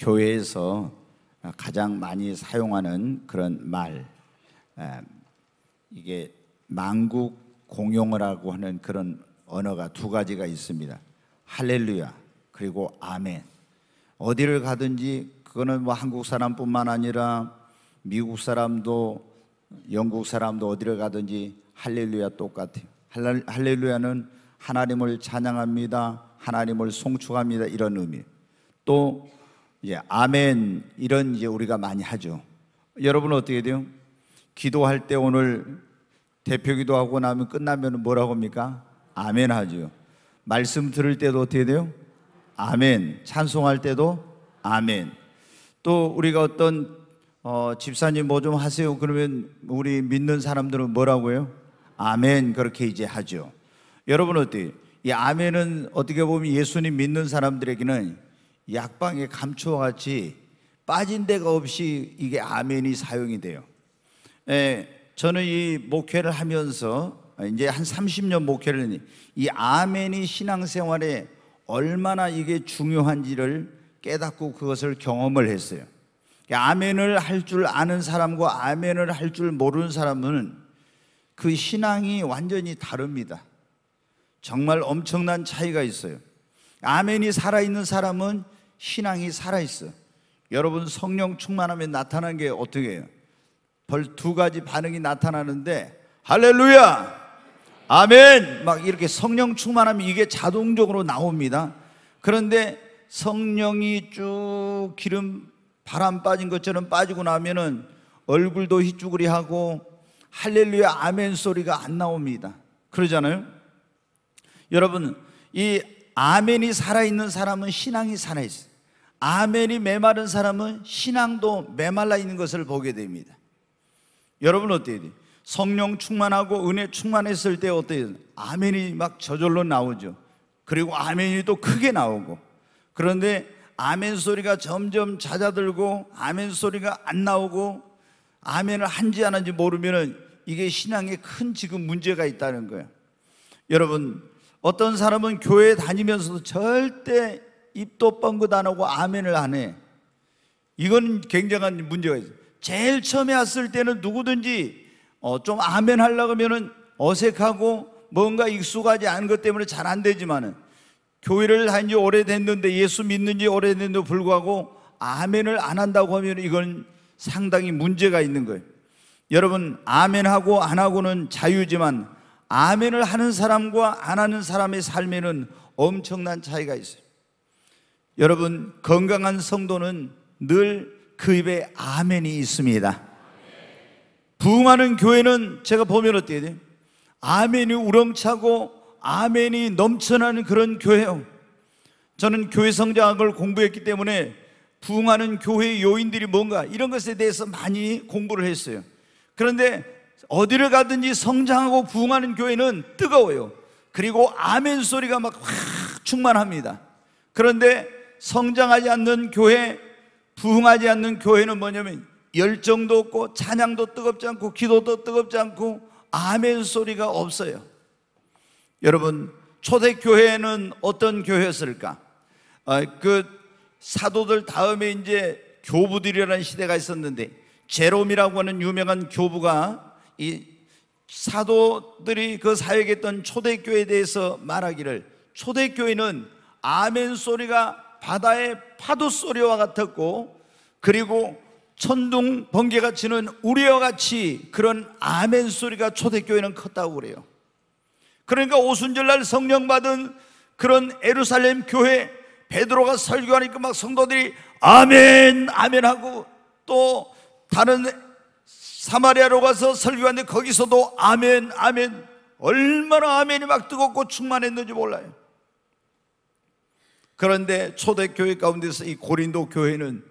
교회에서 가장 많이 사용하는 그런 말 이게 만국 공용어라고 하는 그런 언어가 두 가지가 있습니다. 할렐루야 그리고 아멘. 어디를 가든지 그거는 뭐 한국 사람뿐만 아니라 미국 사람도 영국 사람도 어디를 가든지 할렐루야 똑같아요. 할렐루야는 하나님을 찬양합니다. 하나님을 송축합니다. 이런 의미. 또이 아멘 이런 이제 우리가 많이 하죠. 여러분 어떻게 돼요? 기도할 때 오늘 대표 기도하고 나면 끝나면 뭐라고 합니까? 아멘 하죠. 말씀 들을 때도 어떻게 돼요? 아멘. 찬송할 때도 아멘. 또 우리가 어떤 어, 집사님 뭐 좀 하세요. 그러면 우리 믿는 사람들은 뭐라고 해요? 아멘. 그렇게 이제 하죠. 여러분 어때요? 이 아멘은 어떻게 보면 예수님 믿는 사람들에게는 약방에 감초와 같이 빠진 데가 없이 이게 아멘이 사용이 돼요. 에, 예, 저는 이 목회를 하면서 아, 이제 한 30년 목회를 이 아멘이 신앙생활에 얼마나 이게 중요한지를 깨닫고 그것을 경험을 했어요. 아멘을 할 줄 아는 사람과 아멘을 할 줄 모르는 사람은 그 신앙이 완전히 다릅니다. 정말 엄청난 차이가 있어요. 아멘이 살아있는 사람은 신앙이 살아있어. 여러분 성령 충만함면 나타나는 게 어떻게 해요? 벌 두 가지 반응이 나타나는데 할렐루야! 아멘! 막 이렇게 성령 충만하면 이게 자동적으로 나옵니다. 그런데 성령이 쭉 기름 바람 빠진 것처럼 빠지고 나면은 얼굴도 희쭈그리하고 할렐루야 아멘 소리가 안 나옵니다. 그러잖아요. 여러분 이 아멘이 살아있는 사람은 신앙이 살아있어요. 아멘이 메마른 사람은 신앙도 메말라 있는 것을 보게 됩니다. 여러분 어때요? 성령 충만하고 은혜 충만했을 때 어때요? 아멘이 막 저절로 나오죠. 그리고 아멘이 또 크게 나오고. 그런데 아멘 소리가 점점 잦아들고 아멘 소리가 안 나오고 아멘을 한지 안 한지 모르면은 이게 신앙에 큰 지금 문제가 있다는 거예요. 여러분 어떤 사람은 교회 다니면서도 절대 입도 뻥긋 안 하고 아멘을 안 해. 이건 굉장한 문제가 있어요. 제일 처음에 왔을 때는 누구든지 어, 좀 아멘 하려고 하면은 어색하고 뭔가 익숙하지 않은 것 때문에 잘 안 되지만은 교회를 다한지 오래됐는데 예수 믿는지 오래됐는데도 불구하고 아멘을 안 한다고 하면 이건 상당히 문제가 있는 거예요. 여러분, 아멘하고 안 하고는 자유지만 아멘을 하는 사람과 안 하는 사람의 삶에는 엄청난 차이가 있어요. 여러분 건강한 성도는 늘 그 입에 아멘이 있습니다. 부흥하는 교회는 제가 보면 어때요 아멘이 우렁차고 아멘이 넘쳐나는 그런 교회요. 저는 교회 성장학을 공부했기 때문에 부흥하는 교회의 요인들이 뭔가 이런 것에 대해서 많이 공부를 했어요. 그런데 어디를 가든지 성장하고 부흥하는 교회는 뜨거워요. 그리고 아멘 소리가 막 확 충만합니다. 그런데 성장하지 않는 교회, 부흥하지 않는 교회는 뭐냐면 열정도 없고 찬양도 뜨겁지 않고 기도도 뜨겁지 않고 아멘 소리가 없어요. 여러분 초대 교회는 어떤 교회였을까? 어, 그 사도들 다음에 이제 교부들이라는 시대가 있었는데 제롬이라고 하는 유명한 교부가 이 사도들이 그 사역했던 초대교회에 대해서 말하기를 초대교회는 아멘 소리가 바다의 파도 소리와 같았고 그리고 천둥 번개가 치는 우리와 같이 그런 아멘 소리가 초대교회는 컸다고 그래요. 그러니까 오순절날 성령 받은 그런 에루살렘 교회 베드로가 설교하니까 막 성도들이 아멘 아멘 하고 또 다른 사마리아로 가서 설교하는데 거기서도 아멘 아멘 얼마나 아멘이 막 뜨겁고 충만했는지 몰라요. 그런데 초대교회 가운데서 이 고린도 교회는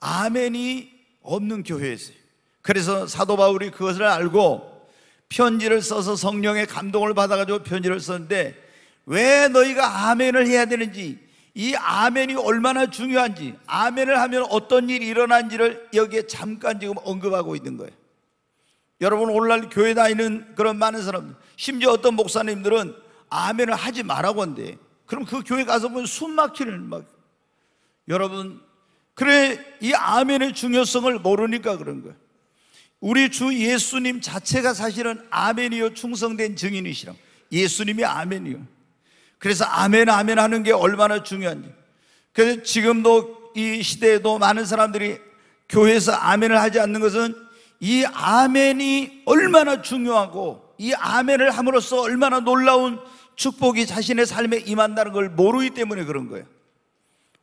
아멘이 없는 교회였어요. 그래서 사도 바울이 그것을 알고 편지를 써서 성령의 감동을 받아가지고 편지를 썼는데 왜 너희가 아멘을 해야 되는지 이 아멘이 얼마나 중요한지 아멘을 하면 어떤 일이 일어난지를 여기에 잠깐 지금 언급하고 있는 거예요. 여러분 오늘날 교회 다니는 그런 많은 사람들 심지어 어떤 목사님들은 아멘을 하지 말라고 한대 그럼 그 교회 가서 보면 숨 막히는 막 여러분 그래 이 아멘의 중요성을 모르니까 그런 거예요. 우리 주 예수님 자체가 사실은 아멘이요 충성된 증인이시라. 예수님이 아멘이요. 그래서 아멘 아멘 하는 게 얼마나 중요한지. 그래서 지금도 이 시대에도 많은 사람들이 교회에서 아멘을 하지 않는 것은 이 아멘이 얼마나 중요하고 이 아멘을 함으로써 얼마나 놀라운 축복이 자신의 삶에 임한다는 걸 모르기 때문에 그런 거예요.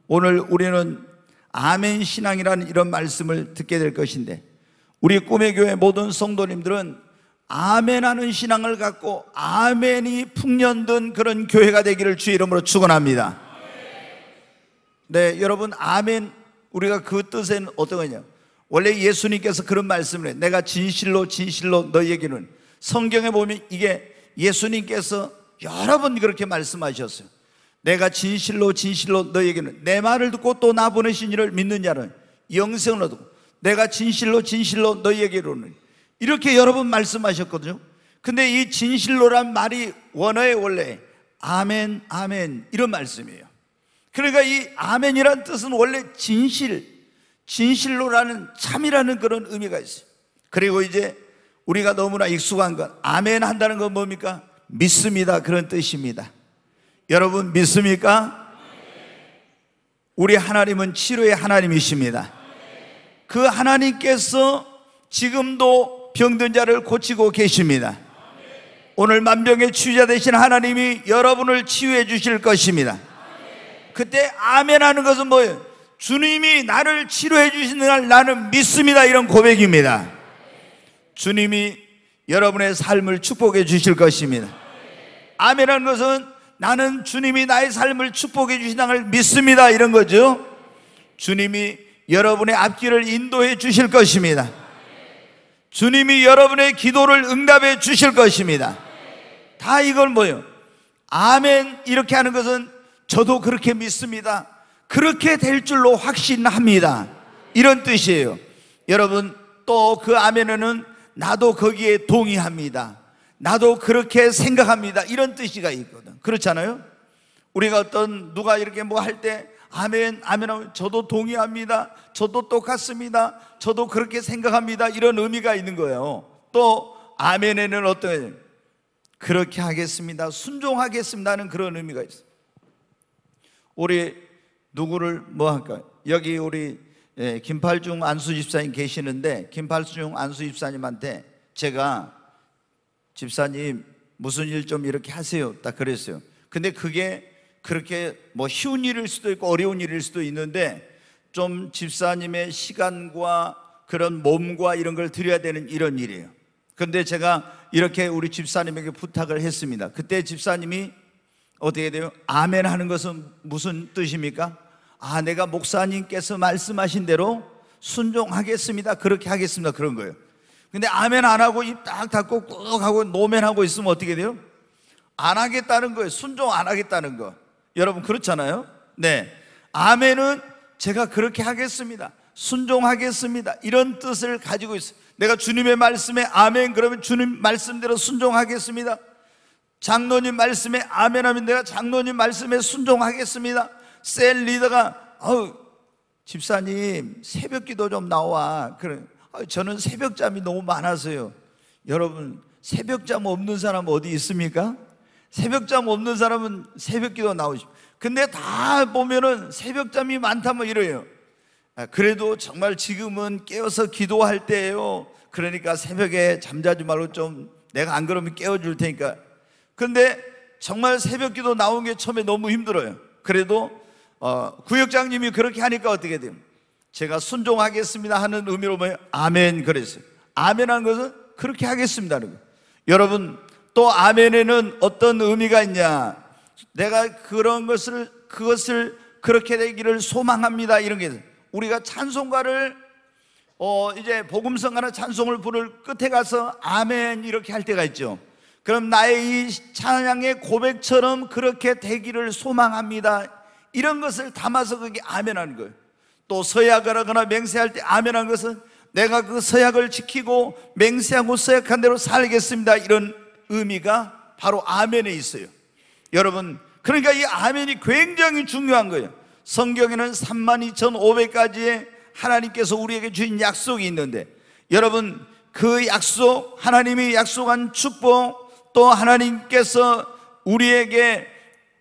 오늘 우리는 아멘 신앙이라는 이런 말씀을 듣게 될 것인데 우리 꿈의 교회 모든 성도님들은 아멘하는 신앙을 갖고 아멘이 풍년된 그런 교회가 되기를 주 이름으로 축원합니다. 네, 여러분 아멘 우리가 그 뜻은 어떤 거냐? 원래 예수님께서 그런 말씀을 해. 내가 진실로 진실로 너희에게는 성경에 보면 이게 예수님께서 여러 번 그렇게 말씀하셨어요. 내가 진실로 진실로 너에게는 내 말을 듣고 또 나 보내신 이를 믿느냐는 영생을 얻고 내가 진실로 진실로 너에게로는 이렇게 여러 번 말씀하셨거든요. 근데 이 진실로란 말이 원어의 원래 아멘 아멘 이런 말씀이에요. 그러니까 이 아멘이란 뜻은 원래 진실 진실로라는 참이라는 그런 의미가 있어요. 그리고 이제 우리가 너무나 익숙한 건 아멘 한다는 건 뭡니까? 믿습니다. 그런 뜻입니다. 여러분 믿습니까? 우리 하나님은 치료의 하나님이십니다. 그 하나님께서 지금도 병든 자를 고치고 계십니다. 오늘 만병의 치유자 되신 하나님이 여러분을 치유해 주실 것입니다. 그때 아멘 하는 것은 뭐예요? 주님이 나를 치료해 주시는 날 나는 믿습니다. 이런 고백입니다. 주님이 여러분의 삶을 축복해 주실 것입니다. 아멘이라는 것은 나는 주님이 나의 삶을 축복해 주신다는 걸 믿습니다. 이런 거죠. 주님이 여러분의 앞길을 인도해 주실 것입니다. 주님이 여러분의 기도를 응답해 주실 것입니다. 다 이걸 뭐요? 아멘 이렇게 하는 것은 저도 그렇게 믿습니다. 그렇게 될 줄로 확신합니다. 이런 뜻이에요. 여러분 또 그 아멘에는 나도 거기에 동의합니다. 나도 그렇게 생각합니다. 이런 뜻이가 있거든. 그렇잖아요? 우리가 어떤 누가 이렇게 뭐 할 때 아멘, 아멘 저도 동의합니다. 저도 똑같습니다. 저도 그렇게 생각합니다. 이런 의미가 있는 거예요. 또 아멘에는 어떤 그렇게 하겠습니다. 순종하겠습니다는 그런 의미가 있어요. 우리 누구를 뭐 할까요? 여기 우리 예, 김팔중 안수 집사님 계시는데 김팔중 안수 집사님한테 제가 집사님 무슨 일 좀 이렇게 하세요. 딱 그랬어요. 근데 그게 그렇게 뭐 쉬운 일일 수도 있고 어려운 일일 수도 있는데 좀 집사님의 시간과 그런 몸과 이런 걸 드려야 되는 이런 일이에요. 근데 제가 이렇게 우리 집사님에게 부탁을 했습니다. 그때 집사님이 어떻게 돼요? 아멘 하는 것은 무슨 뜻입니까? 아, 내가 목사님께서 말씀하신 대로 순종하겠습니다. 그렇게 하겠습니다. 그런 거예요. 근데 아멘 안 하고 입 딱 닫고 꾹 하고 노면하고 있으면 어떻게 돼요? 안 하겠다는 거예요. 순종 안 하겠다는 거. 여러분 그렇잖아요. 네. 아멘은 제가 그렇게 하겠습니다. 순종하겠습니다. 이런 뜻을 가지고 있어요. 내가 주님의 말씀에 아멘 그러면 주님 말씀대로 순종하겠습니다. 장로님 말씀에 아멘 하면 내가 장로님 말씀에 순종하겠습니다. 셀 리더가 어우 집사님 새벽 기도 좀 나와. 그래. 아, 저는 새벽잠이 너무 많아서요. 여러분, 새벽잠 없는 사람 어디 있습니까? 새벽잠 없는 사람은 새벽기도 나오시 근데 다 보면은 새벽잠이 많다면 뭐 이래요. 아, 그래도 정말 지금은 깨어서 기도할 때예요. 그러니까 새벽에 잠자지 말고 좀 내가 안 그러면 깨워줄 테니까. 근데 정말 새벽기도 나온 게 처음에 너무 힘들어요. 그래도 어, 구역장님이 그렇게 하니까 어떻게 돼요? 제가 순종하겠습니다 하는 의미로 뭐예요? 아멘 그랬어요. 아멘한 것은 그렇게 하겠습니다는 거 여러분 또 아멘에는 어떤 의미가 있냐? 내가 그런 것을 그것을 그렇게 되기를 소망합니다 이런 게 우리가 찬송가를 어 이제 복음성가나 찬송을 부를 끝에 가서 아멘 이렇게 할 때가 있죠. 그럼 나의 이 찬양의 고백처럼 그렇게 되기를 소망합니다. 이런 것을 담아서 그게 아멘하는 거예요. 또 서약을 하거나 맹세할 때 아멘한 것은 내가 그 서약을 지키고 맹세하고 서약한 대로 살겠습니다. 이런 의미가 바로 아멘에 있어요. 여러분, 그러니까 이 아멘이 굉장히 중요한 거예요. 성경에는 32,500가지의 하나님께서 우리에게 주신 약속이 있는데 여러분 그 약속 하나님이 약속한 축복 또 하나님께서 우리에게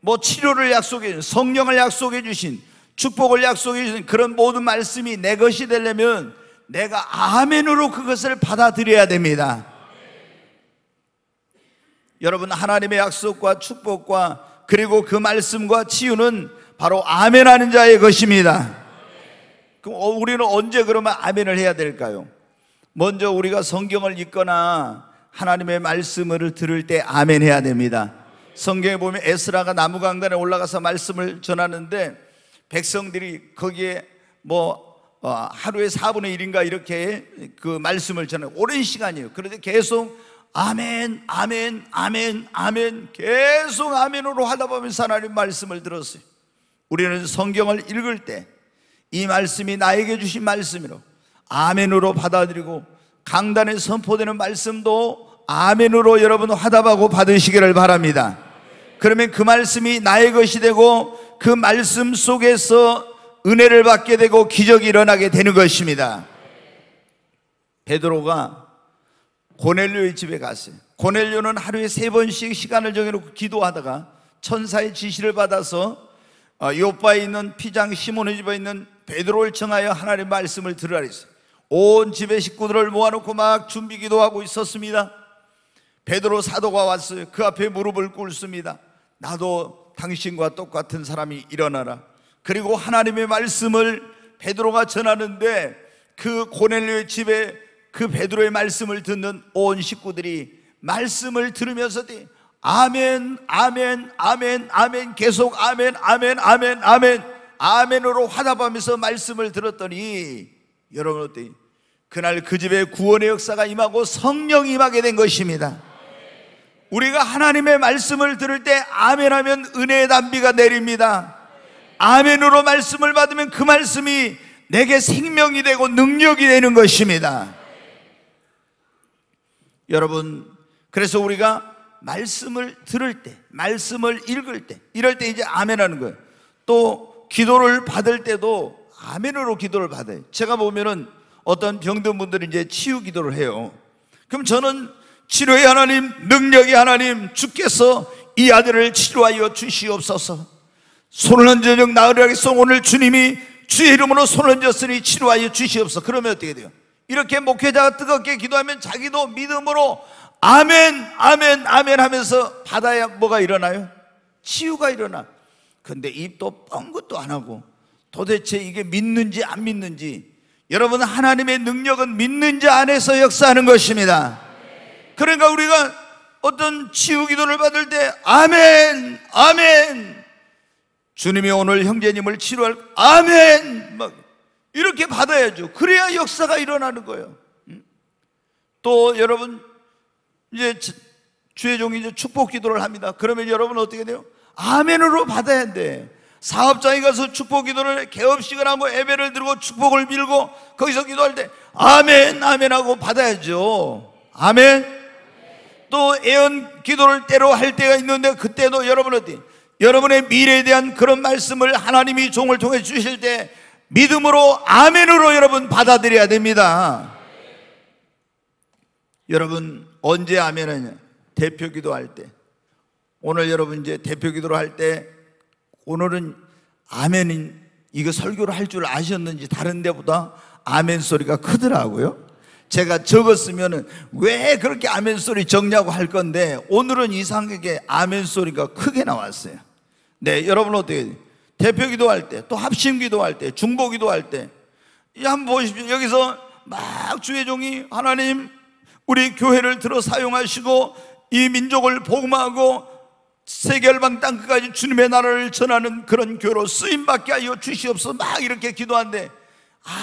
뭐 치료를 약속해 주신 성령을 약속해 주신 축복을 약속해 주신 그런 모든 말씀이 내 것이 되려면 내가 아멘으로 그것을 받아들여야 됩니다. 여러분 하나님의 약속과 축복과 그리고 그 말씀과 치유는 바로 아멘하는 자의 것입니다. 그럼 어, 우리는 언제 그러면 아멘을 해야 될까요? 먼저 우리가 성경을 읽거나 하나님의 말씀을 들을 때 아멘해야 됩니다. 성경에 보면 에스라가 나무 강단에 올라가서 말씀을 전하는데 백성들이 거기에 뭐 어, 하루에 4분의 1인가 이렇게 그 말씀을 전해 오랜 시간이에요. 그런데 계속 아멘, 아멘, 아멘, 아멘 계속 아멘으로 하다 보면 하나님 말씀을 들었어요. 우리는 성경을 읽을 때 이 말씀이 나에게 주신 말씀으로 아멘으로 받아들이고 강단에 선포되는 말씀도 아멘으로 여러분 화답하고 받으시기를 바랍니다. 그러면 그 말씀이 나의 것이 되고 그 말씀 속에서 은혜를 받게 되고 기적이 일어나게 되는 것입니다. 베드로가 고넬료의 집에 갔어요. 고넬료는 하루에 세 번씩 시간을 정해놓고 기도하다가 천사의 지시를 받아서 어, 요바에 있는 피장 시몬의 집에 있는 베드로를 청하여 하나님 말씀을 들으라 했어요. 온 집의 식구들을 모아놓고 막 준비 기도하고 있었습니다. 베드로 사도가 왔어요. 그 앞에 무릎을 꿇습니다. 나도 당신과 똑같은 사람이 일어나라. 그리고 하나님의 말씀을 베드로가 전하는데 그 고넬료의 집에 그 베드로의 말씀을 듣는 온 식구들이 말씀을 들으면서 아멘, 아멘, 아멘, 아멘, 계속 아멘, 아멘, 아멘, 아멘, 아멘으로 화답하면서 말씀을 들었더니 여러분 어때? 그날 그 집에 구원의 역사가 임하고 성령이 임하게 된 것입니다. 우리가 하나님의 말씀을 들을 때 아멘하면 은혜의 단비가 내립니다. 아멘으로 말씀을 받으면 그 말씀이 내게 생명이 되고 능력이 되는 것입니다. 여러분, 그래서 우리가 말씀을 들을 때, 말씀을 읽을 때, 이럴 때 이제 아멘하는 거예요. 또 기도를 받을 때도 아멘으로 기도를 받아요. 제가 보면은 어떤 병든 분들이 이제 치유 기도를 해요. 그럼 저는 치료의 하나님, 능력의 하나님, 주께서 이 아들을 치료하여 주시옵소서. 손을 얹은 적 나으리라겠소. 오늘 주님이 주의 이름으로 손을 얹었으니 치료하여 주시옵소서. 그러면 어떻게 돼요? 이렇게 목회자가 뜨겁게 기도하면 자기도 믿음으로 아멘, 아멘, 아멘 하면서 받아야 뭐가 일어나요? 치유가 일어나. 근데 입도 뻥긋도 안 하고 도대체 이게 믿는지 안 믿는지 여러분 하나님의 능력은 믿는지 안에서 역사하는 것입니다. 그러니까 우리가 어떤 치유 기도를 받을 때 아멘, 아멘. 주님이 오늘 형제님을 치료할 아멘 막 이렇게 받아야죠. 그래야 역사가 일어나는 거예요. 음? 또 여러분 이제 주의종이 이제 축복 기도를 합니다. 그러면 여러분 어떻게 돼요? 아멘으로 받아야 돼. 사업장에 가서 축복 기도를 개업식을 하고 예배를 들고 축복을 밀고 거기서 기도할 때 아멘 아멘 하고 받아야죠. 아멘. 또 애언 기도를 때로 할 때가 있는데 그때도 여러분 어 여러분의 미래에 대한 그런 말씀을 하나님이 종을 통해 주실 때 믿음으로 아멘으로 여러분 받아들여야 됩니다. 여러분 언제 아멘하냐? 대표 기도할 때. 오늘 여러분 이제 대표 기도를 할 때 오늘은 아멘인 이거 설교를 할 줄 아셨는지 다른 데보다 아멘 소리가 크더라고요. 제가 적었으면왜 그렇게 아멘 소리 적냐고 할 건데 오늘은 이상하게 아멘 소리가 크게 나왔어요. 네, 여러분 어떻게 대표 기도할 때, 또 합심 기도할 때, 중보 기도할 때, 한번 보십시오. 여기서 막 주의종이 하나님 우리 교회를 들어 사용하시고 이 민족을 복음하고 세계 열방 땅까지 주님의 나라를 전하는 그런 교로 쓰임받게 하여 주시옵소서 막 이렇게 기도한데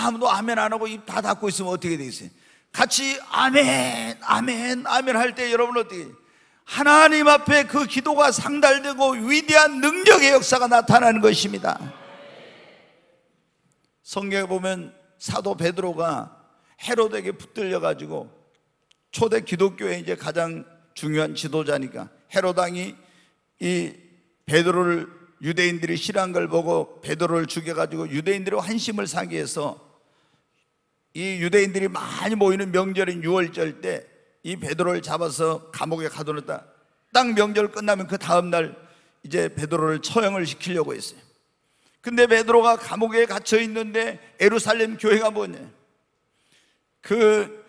아무도 아멘 안 하고 입 다 닫고 있으면 어떻게 되겠어요? 같이 아멘, 아멘, 아멘 할 때 여러분 어떻게 하나님 앞에 그 기도가 상달되고 위대한 능력의 역사가 나타나는 것입니다. 성경에 보면 사도 베드로가 헤롯에게 붙들려 가지고 초대 기독교의 이제 가장 중요한 지도자니까 헤로당이 이 베드로를 유대인들이 싫어한 걸 보고 베드로를 죽여가지고 유대인들의 환심을 사기 위해서 이 유대인들이 많이 모이는 명절인 6월절 때 이 베드로를 잡아서 감옥에 가둬놨다. 딱 명절 끝나면 그 다음날 이제 베드로를 처형을 시키려고 했어요. 근데 베드로가 감옥에 갇혀 있는데 에루살렘 교회가 뭐냐? 그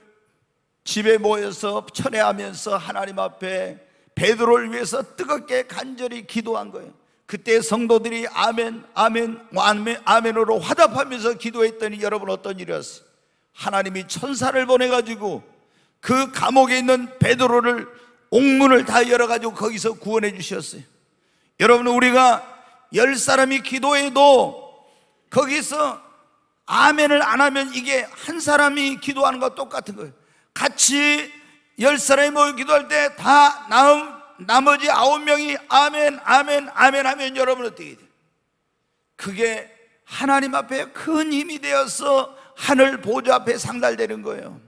집에 모여서 천회하면서 하나님 앞에 베드로를 위해서 뜨겁게 간절히 기도한 거예요. 그때 성도들이 아멘, 아멘, 아멘, 아멘으로 화답하면서 기도했더니 여러분 어떤 일이었어요? 하나님이 천사를 보내가지고 그 감옥에 있는 베드로를 옥문을 다 열어가지고 거기서 구원해 주셨어요. 여러분, 우리가 열 사람이 기도해도 거기서 아멘을 안 하면 이게 한 사람이 기도하는 것 똑같은 거예요. 같이 열 사람이 모여 기도할 때다 남, 나머지 아홉 명이 아멘, 아멘, 아멘 하면 여러분 어떻게 돼요? 그게 하나님 앞에 큰 힘이 되어서 하늘 보좌 앞에 상달되는 거예요.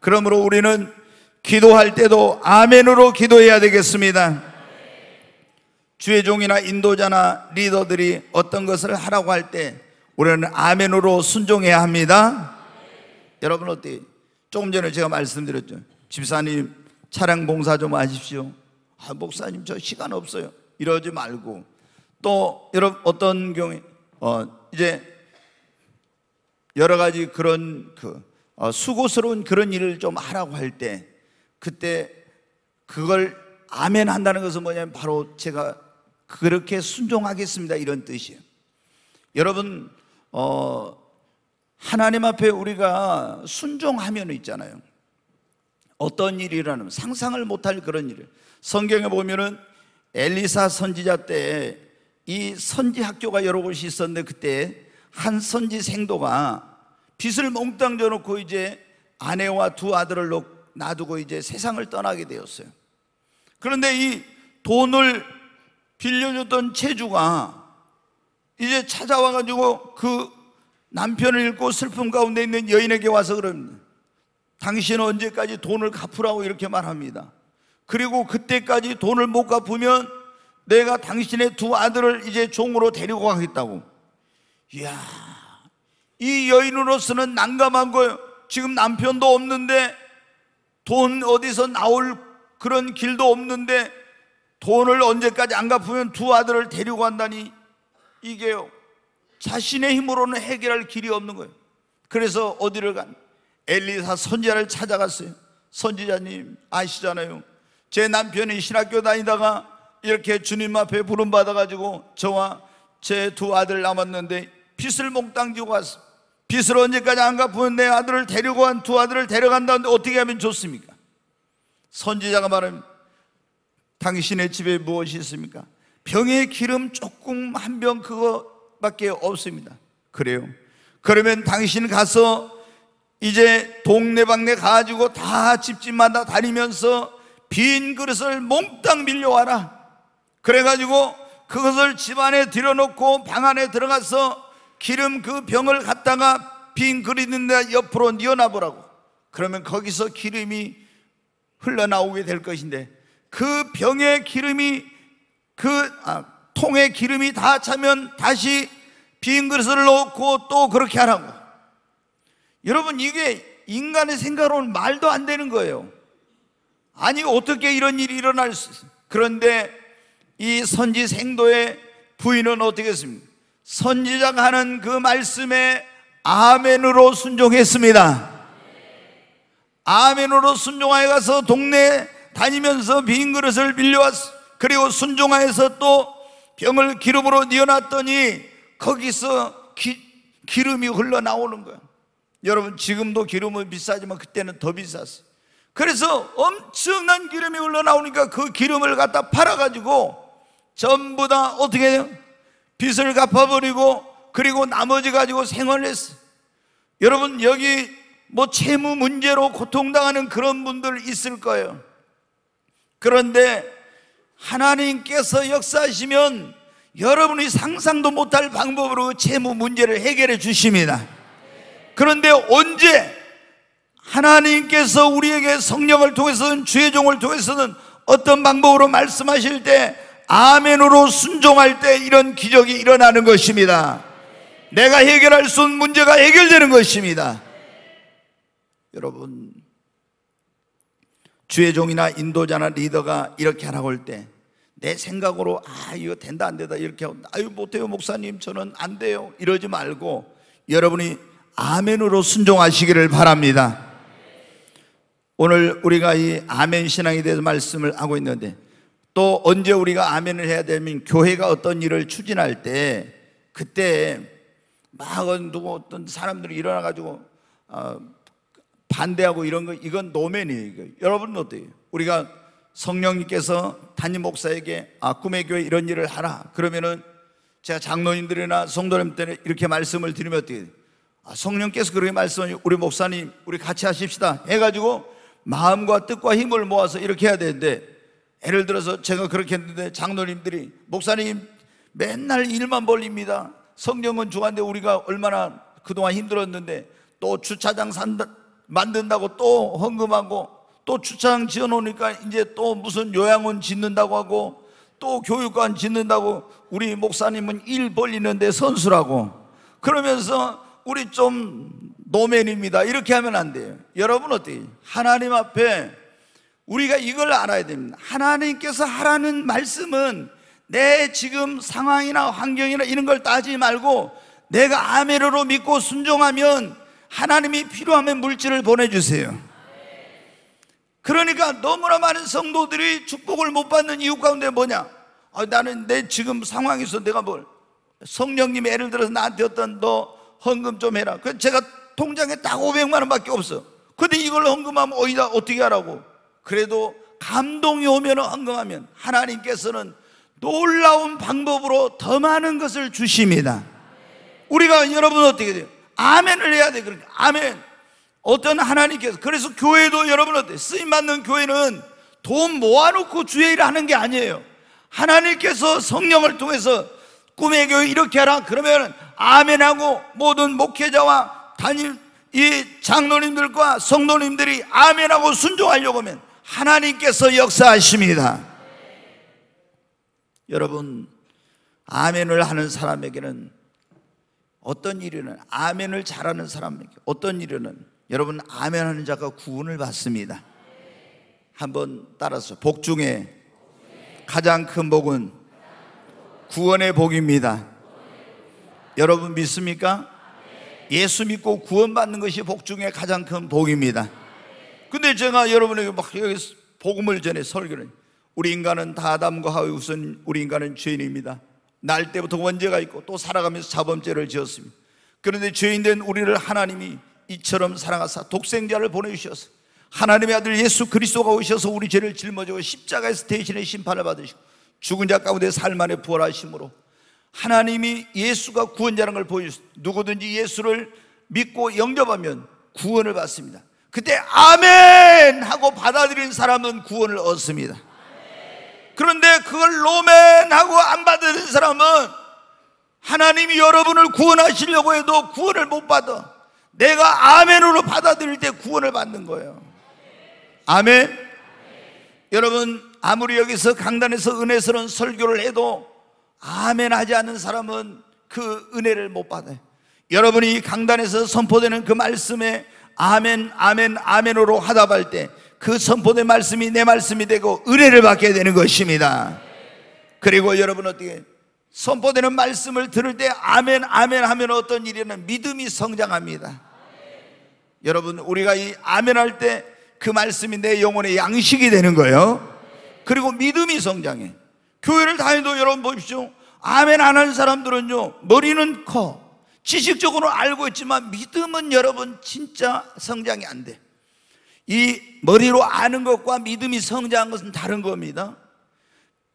그러므로 우리는 기도할 때도 아멘으로 기도해야 되겠습니다. 주의 종이나 인도자나 리더들이 어떤 것을 하라고 할 때 우리는 아멘으로 순종해야 합니다. 여러분 어때? 조금 전에 제가 말씀드렸죠. 집사님 차량 봉사 좀 하십시오. 아, 목사님 저 시간 없어요. 이러지 말고 또 여러분 어떤 경우 어, 이제 여러 가지 그런 그 어, 수고스러운 그런 일을 좀 하라고 할 때 그때 그걸 아멘 한다는 것은 뭐냐면 바로 제가 그렇게 순종하겠습니다 이런 뜻이에요. 여러분 어, 하나님 앞에 우리가 순종하면 있잖아요. 어떤 일이라는 상상을 못할 그런 일을 성경에 보면은 엘리사 선지자 때 이 선지 학교가 여러 곳이 있었는데 그때 한 선지 생도가 빚을 몽땅 져놓고 이제 아내와 두 아들을 놔두고 이제 세상을 떠나게 되었어요. 그런데 이 돈을 빌려줬던 채주가 이제 찾아와가지고 그 남편을 잃고 슬픔 가운데 있는 여인에게 와서 그럽니다. 당신은 언제까지 돈을 갚으라고 이렇게 말합니다. 그리고 그때까지 돈을 못 갚으면 내가 당신의 두 아들을 이제 종으로 데리고 가겠다고. 이야, 이 여인으로서는 난감한 거예요. 지금 남편도 없는데 돈 어디서 나올 그런 길도 없는데 돈을 언제까지 안 갚으면 두 아들을 데리고 간다니 이게요. 자신의 힘으로는 해결할 길이 없는 거예요. 그래서 어디를 간? 엘리사 선지자를 찾아갔어요. 선지자님 아시잖아요. 제 남편이 신학교 다니다가 이렇게 주님 앞에 부름받아가지고 저와 제 두 아들 남았는데 빚을 몽땅 지고 왔어. 빚을 언제까지 안 갚으면 내 아들을 데리고 간 두 아들을 데려간다는데 어떻게 하면 좋습니까? 선지자가 말합니다. 당신의 집에 무엇이 있습니까? 병에 기름 조금 한 병 그거밖에 없습니다. 그래요. 그러면 당신 가서 이제 동네방네 가지고 다 집집마다 다니면서 빈 그릇을 몽땅 밀려와라. 그래가지고 그것을 집 안에 들여놓고 방 안에 들어가서 기름 그 병을 갖다가 빈 그릇 있는데 옆으로 뉘어나보라고 그러면 거기서 기름이 흘러나오게 될 것인데 그 병의 기름이 그 아, 통의 기름이 다 차면 다시 빈 그릇을 놓고 또 그렇게 하라고 여러분 이게 인간의 생각으로는 말도 안 되는 거예요 아니 어떻게 이런 일이 일어날 수있어 그런데 이 선지 생도의 부인은 어떻게 했습니까? 선지자가 하는 그 말씀에 아멘으로 순종했습니다. 아멘으로 순종하여 가서 동네 다니면서 빈 그릇을 빌려왔어. 그리고 순종하여서 또 병을 기름으로 뉘어놨더니 거기서 기, 기름이 흘러나오는 거야. 여러분 지금도 기름은 비싸지만 그때는 더 비쌌어. 그래서 엄청난 기름이 흘러나오니까 그 기름을 갖다 팔아가지고 전부 다 어떻게 해요? 빚을 갚아버리고 그리고 나머지 가지고 생활 했어요. 여러분 여기 뭐 채무 문제로 고통당하는 그런 분들 있을 거예요. 그런데 하나님께서 역사하시면 여러분이 상상도 못할 방법으로 채무 문제를 해결해 주십니다. 그런데 언제 하나님께서 우리에게 성령을 통해서는 주의 종을 통해서는 어떤 방법으로 말씀하실 때 아멘으로 순종할 때 이런 기적이 일어나는 것입니다. 내가 해결할 수 없는 문제가 해결되는 것입니다. 여러분, 주의 종이나 인도자나 리더가 이렇게 하라고 할 때, 내 생각으로, 아, 이거 된다, 안 된다, 이렇게 하고, 아유, 못해요, 목사님, 저는 안 돼요. 이러지 말고, 여러분이 아멘으로 순종하시기를 바랍니다. 오늘 우리가 이 아멘 신앙에 대해서 말씀을 하고 있는데, 또 언제 우리가 아멘을 해야 되면 교회가 어떤 일을 추진할 때 그때 막 누구 어떤 사람들이 일어나가지고 어, 반대하고 이런 거 이건 노맨이에요. 여러분은 어때요? 우리가 성령님께서 담임 목사에게 아 꿈의 교회 이런 일을 하라 그러면은 제가 장로님들이나 성도님들에 이렇게 말씀을 드리면 어떻게 아, 성령께서 그렇게 말씀하니 우리 목사님 우리 같이 하십시다 해가지고 마음과 뜻과 힘을 모아서 이렇게 해야 되는데 예를 들어서 제가 그렇게 했는데 장로님들이 목사님 맨날 일만 벌립니다. 성경은 좋중는데 우리가 얼마나 그동안 힘들었는데 또 주차장 산다, 만든다고 또 헌금하고 또 주차장 지어놓으니까 이제 또 무슨 요양원 짓는다고 하고 또 교육관 짓는다고 우리 목사님은 일 벌리는데 선수라고 그러면서 우리 좀 노맨입니다. 이렇게 하면 안 돼요. 여러분 어때요? 하나님 앞에 우리가 이걸 알아야 됩니다. 하나님께서 하라는 말씀은 내 지금 상황이나 환경이나 이런 걸 따지지 말고 내가 아메르로 믿고 순종하면 하나님이 필요하면 물질을 보내주세요. 그러니까 너무나 많은 성도들이 축복을 못 받는 이유 가운데 뭐냐? 아, 나는 내 지금 상황에서 내가 뭘성령님 예를 들어서 나한테 어떤 너 헌금 좀 해라. 그 제가 통장에 딱 500만 원밖에 없어. 근데 이걸 헌금하면 어디다 어떻게 하라고? 그래도 감동이 오면 헌금하면 하나님께서는 놀라운 방법으로 더 많은 것을 주십니다. 우리가 여러분 어떻게 돼요? 아멘을 해야 돼. 그러니까 아멘. 어떤 하나님께서 그래서 교회도 여러분 어때? 쓰임 받는 교회는 돈 모아놓고 주의 일을 하는 게 아니에요. 하나님께서 성령을 통해서 꿈의 교회 이렇게 하라 그러면 아멘하고 모든 목회자와 단임 이 장로님들과 성도님들이 아멘하고 순종하려고 하면 하나님께서 역사하십니다. 여러분, 아멘을 하는 사람에게는 어떤 일에 아멘을 잘하는 사람에게 어떤 일에 여러분 아멘하는 자가 구원을 받습니다. 한번 따라서 복 중에 가장 큰 복은 구원의 복입니다. 여러분 믿습니까? 예수 믿고 구원받는 것이 복 중에 가장 큰 복입니다. 근데 제가 여러분에게 막 여기 복음을 전해 설교를 우리 인간은 다담과 하의 우선 우리 인간은 죄인입니다. 날 때부터 원죄가 있고 또 살아가면서 자범죄를 지었습니다. 그런데 죄인된 우리를 하나님이 이처럼 사랑하사 독생자를 보내주셔서 하나님의 아들 예수 그리스도가 오셔서 우리 죄를 짊어지고 십자가에서 대신에 심판을 받으시고 죽은 자 가운데 살만에 부활하심으로 하나님이 예수가 구원자라는 걸 보여주셨습니다. 누구든지 예수를 믿고 영접하면 구원을 받습니다. 그때 아멘 하고 받아들인 사람은 구원을 얻습니다. 그런데 그걸 로맨 하고 안 받아들인 사람은 하나님이 여러분을 구원하시려고 해도 구원을 못 받아. 내가 아멘으로 받아들일 때 구원을 받는 거예요. 아멘. 여러분 아무리 여기서 강단에서 은혜스러 운 설교를 해도 아멘 하지 않는 사람은 그 은혜를 못 받아요. 여러분이 강단에서 선포되는 그 말씀에 아멘, 아멘, 아멘으로 화답할 때 그 선포된 말씀이 내 말씀이 되고 의뢰를 받게 되는 것입니다. 그리고 여러분 어떻게 선포되는 말씀을 들을 때 아멘, 아멘 하면 어떤 일이냐면 믿음이 성장합니다. 여러분, 우리가 이 아멘 할 때 그 말씀이 내 영혼의 양식이 되는 거예요. 그리고 믿음이 성장해. 교회를 다녀도 여러분 보십시오. 아멘 안 하는 사람들은요, 머리는 커. 지식적으로 알고 있지만 믿음은 여러분 진짜 성장이 안 돼. 이 머리로 아는 것과 믿음이 성장한 것은 다른 겁니다.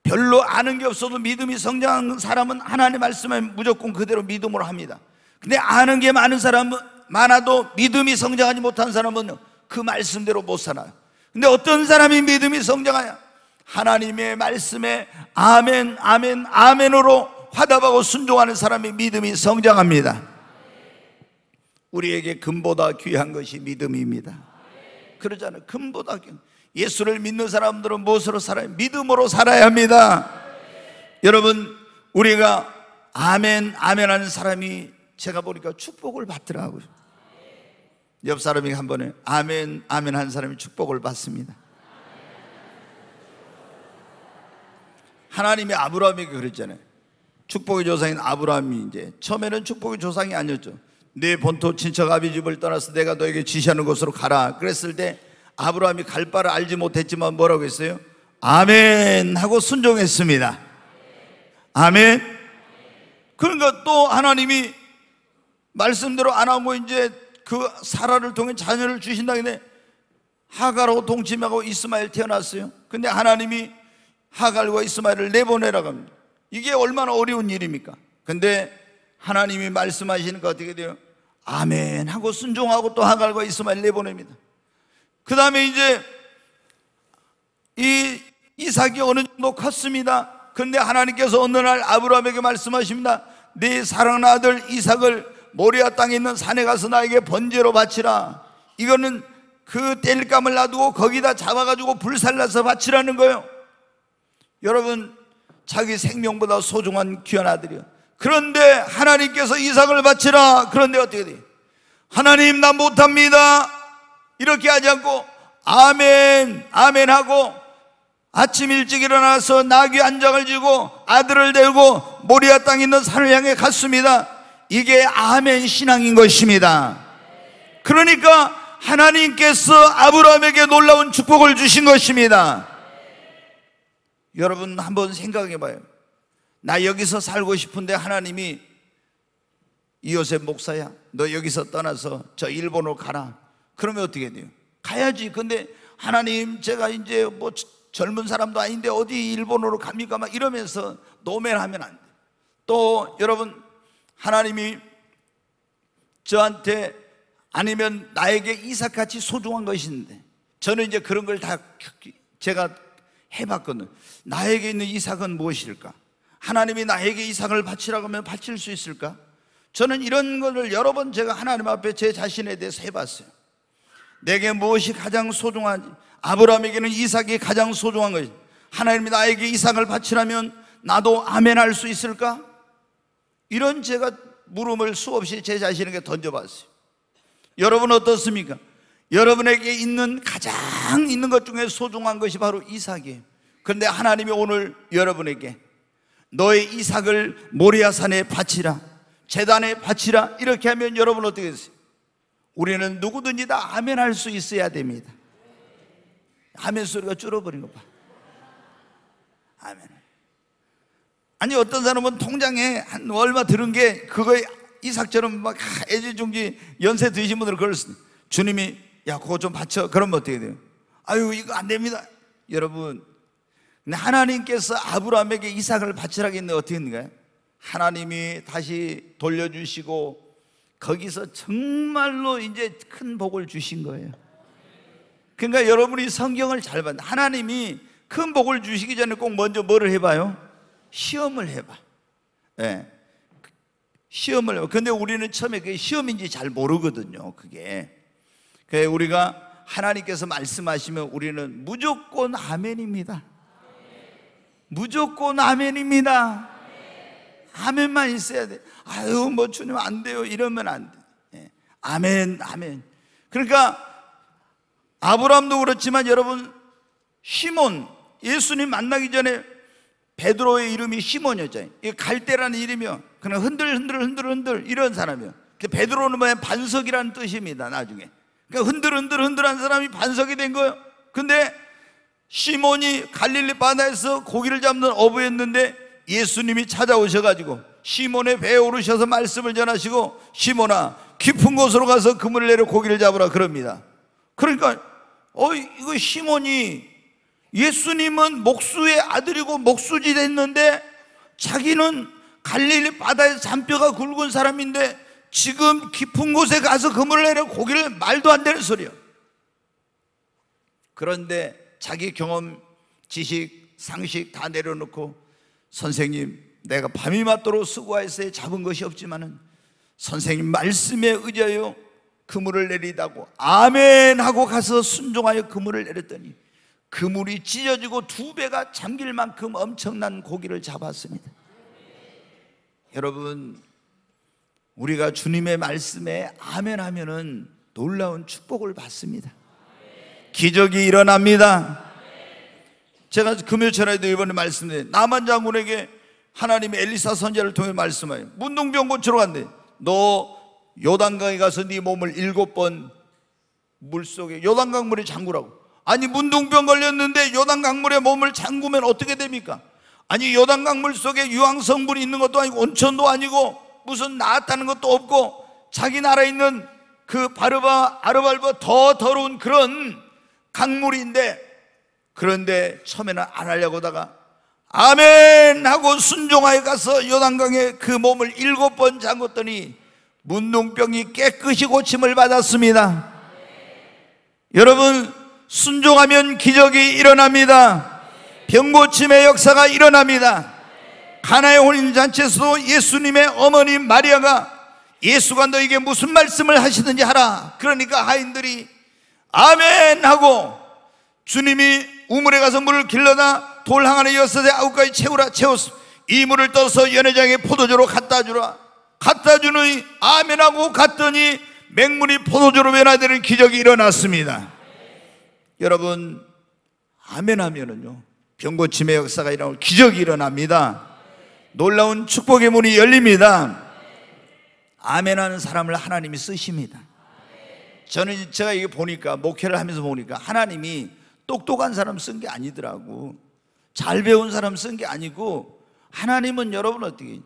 별로 아는 게 없어도 믿음이 성장한 사람은 하나님 말씀을 무조건 그대로 믿음으로 합니다. 근데 아는 게 많은 사람은 많아도 믿음이 성장하지 못한 사람은 그 말씀대로 못 살아요. 근데 어떤 사람이 믿음이 성장하냐? 하나님의 말씀에 아멘, 아멘, 아멘으로 화답하고 순종하는 사람의 믿음이 성장합니다. 우리에게 금보다 귀한 것이 믿음입니다. 그러잖아요. 금보다 귀한. 예수를 믿는 사람들은 무엇으로 살아요? 믿음으로 살아야 합니다. 여러분, 우리가 아멘, 아멘 하는 사람이 제가 보니까 축복을 받더라고요. 옆 사람이 한 번에 아멘, 아멘 한 사람이 축복을 받습니다. 하나님이 아브라함에게 그랬잖아요. 축복의 조상인 아브라함이 이제 처음에는 축복의 조상이 아니었죠. 네 본토 친척 아비 집을 떠나서 내가 너에게 지시하는 곳으로 가라. 그랬을 때 아브라함이 갈 바를 알지 못했지만 뭐라고 했어요? 아멘 하고 순종했습니다. 아멘. 그러니까 또 하나님이 말씀대로 안 하고 이제 그 사라를 통해 자녀를 주신다는데 하가고 동침하고 이스마엘 태어났어요. 근데 하나님이 하갈과 이스마엘을 내보내라고 합니다. 이게 얼마나 어려운 일입니까? 근데 하나님이 말씀하시니까 어떻게 돼요? 아멘 하고 순종하고 또 하갈과 이스마엘 내보냅니다. 그 다음에 이제 이 이삭이 어느 정도 컸습니다. 근데 하나님께서 어느 날 아브라함에게 말씀하십니다. 네 사랑하는 아들 이삭을 모리아 땅에 있는 산에 가서 나에게 번제로 바치라. 이거는 그 뗄감을 놔두고 거기다 잡아가지고 불살라서 바치라는 거예요. 여러분 자기 생명보다 소중한 귀한 아들이요. 그런데 하나님께서 이삭을 바치라. 그런데 어떻게 돼? 하나님 나 못합니다. 이렇게 하지 않고 아멘, 아멘 하고 아침 일찍 일어나서 나귀 안 장을 지고 아들을 데리고 모리아 땅에 있는 산을 향해 갔습니다. 이게 아멘 신앙인 것입니다. 그러니까 하나님께서 아브라함에게 놀라운 축복을 주신 것입니다. 여러분 한번 생각해 봐요. 나 여기서 살고 싶은데 하나님이 이요셉 목사야, 너 여기서 떠나서 저 일본으로 가라. 그러면 어떻게 돼요? 가야지. 근데 하나님, 제가 이제 뭐 젊은 사람도 아닌데 어디 일본으로 갑니까? 막 이러면서 노매하면 안 돼. 또 여러분, 하나님이 저한테 아니면 나에게 이삭같이 소중한 것인데 저는 이제 그런 걸 다 제가 해봤거든. 나에게 있는 이삭은 무엇일까? 하나님이 나에게 이삭을 바치라고 하면 바칠 수 있을까? 저는 이런 것을 여러 번 제가 하나님 앞에 제 자신에 대해서 해봤어요. 내게 무엇이 가장 소중한 아브라함에게는 이삭이 가장 소중한 것이 하나님이 나에게 이삭을 바치라면 나도 아멘 할 수 있을까? 이런 제가 물음을 수없이 제 자신에게 던져봤어요. 여러분 어떻습니까? 여러분에게 있는 가장 있는 것 중에 소중한 것이 바로 이삭이에요. 그런데 하나님이 오늘 여러분에게 너의 이삭을 모리아산에 바치라, 재단에 바치라 이렇게 하면 여러분 어떻게 되세요? 우리는 누구든지 다 아멘 할 수 있어야 됩니다. 아멘 소리가 줄어버린 거 봐. 아멘. 아니 어떤 사람은 뭐 통장에 한 얼마 들은 게 그거에 이삭처럼 막 애지중지 연세 드신 분들은 그럴 수 주님이 야, 그거 좀 받쳐. 그러면 어떻게 돼요? 아유, 이거 안 됩니다. 여러분, 하나님께서 아브라함에게 이삭을 바치라고 했는데 어떻게 했는가요? 하나님이 다시 돌려주시고 거기서 정말로 이제 큰 복을 주신 거예요. 그러니까 여러분이 성경을 잘봤 하나님이 큰 복을 주시기 전에 꼭 먼저 뭐를 해봐요? 시험을 해봐. 예. 네. 시험을 해봐. 근데 우리는 처음에 그게 시험인지 잘 모르거든요. 그게. 우리가 하나님께서 말씀하시면 우리는 무조건 아멘입니다. 무조건 아멘입니다. 아멘만 있어야 돼. 아유, 뭐 주님 안 돼요. 이러면 안 돼. 예. 아멘, 아멘. 그러니까 아브라함도 그렇지만 여러분 시몬 예수님 만나기 전에 베드로의 이름이 시몬이었잖아요. 이 갈대라는 이름이요. 그냥 흔들 흔들 흔들 흔들 이런 사람이요. 그 베드로는 뭐 반석이라는 뜻입니다. 나중에 그러니까 흔들흔들 흔들한 사람이 반석이 된 거예요. 근데 시몬이 갈릴리 바다에서 고기를 잡는 어부였는데 예수님이 찾아오셔가지고 시몬의 배에 오르셔서 말씀을 전하시고 시몬아 깊은 곳으로 가서 그물을 내려 고기를 잡으라 그럽니다. 그러니까 어 이거 시몬이 예수님은 목수의 아들이고 목수지 됐는데 자기는 갈릴리 바다에서 잔뼈가 굵은 사람인데 지금 깊은 곳에 가서 그물을 내려 고기를 말도 안 되는 소리요. 그런데 자기 경험, 지식, 상식 다 내려놓고 선생님, 내가 밤이 맞도록 수고해서 잡은 것이 없지만은 선생님 말씀에 의지하여 그물을 내리다고 아멘 하고 가서 순종하여 그물을 내렸더니 그물이 찢어지고 두 배가 잠길 만큼 엄청난 고기를 잡았습니다. 여러분 우리가 주님의 말씀에 아멘 하면은 놀라운 축복을 받습니다. 기적이 일어납니다. 제가 금요전에도 이번에 말씀드린 남한 장군에게 하나님의 엘리사 선제를 통해 말씀하여 문동병 고치러 간대. 너 요단강에 가서 네 몸을 일곱 번 물속에 요단강 물에 잠구라고. 아니 문동병 걸렸는데 요단강 물에 몸을 잠그면 어떻게 됩니까? 아니 요단강 물 속에 유황 성물이 있는 것도 아니고 온천도 아니고 무슨 나았다는 것도 없고 자기 나라에 있는 그 바르바 아르발보다 더 더러운 그런 강물인데 그런데 처음에는 안 하려고 하 다가 아멘 하고 순종하여 가서 요단강에 그 몸을 일곱 번 잠궜더니 문둥병이 깨끗이 고침을 받았습니다 여러분 순종하면 기적이 일어납니다 병고침의 역사가 일어납니다 하나의 혼인잔치에서도 예수님의 어머니 마리아가 예수가 너에게 무슨 말씀을 하시든지 하라 그러니까 하인들이 아멘 하고 주님이 우물에 가서 물을 길러다 돌항 안에 여섯에 아홉까지 채우라 채웠어 이 물을 떠서 연회장에 포도주로 갖다 주라 갖다 주니 아멘하고 갔더니 맹물이 포도주로 변화되는 기적이 일어났습니다 여러분 아멘하면은요 병고침의 역사가 일어나고 기적이 일어납니다 놀라운 축복의 문이 열립니다. 아멘 하는 사람을 하나님이 쓰십니다. 저는 제가 이게 보니까 목회를 하면서 보니까 하나님이 똑똑한 사람 쓴 게 아니더라고. 잘 배운 사람 쓴 게 아니고 하나님은 여러분 어떻게